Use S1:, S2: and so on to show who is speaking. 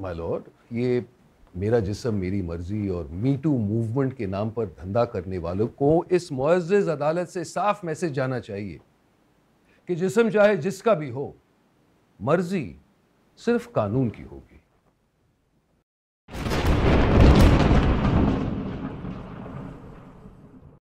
S1: my Lord ये मेरा जिसम मेरी मर्जी और मी टू मूवमेंट के नाम पर धंधा करने वालों को इस मुआज़ अदालत से साफ मैसेज जाना चाहिए कि जिसम चाहे जिसका भी हो मर्जी सिर्फ कानून की होगी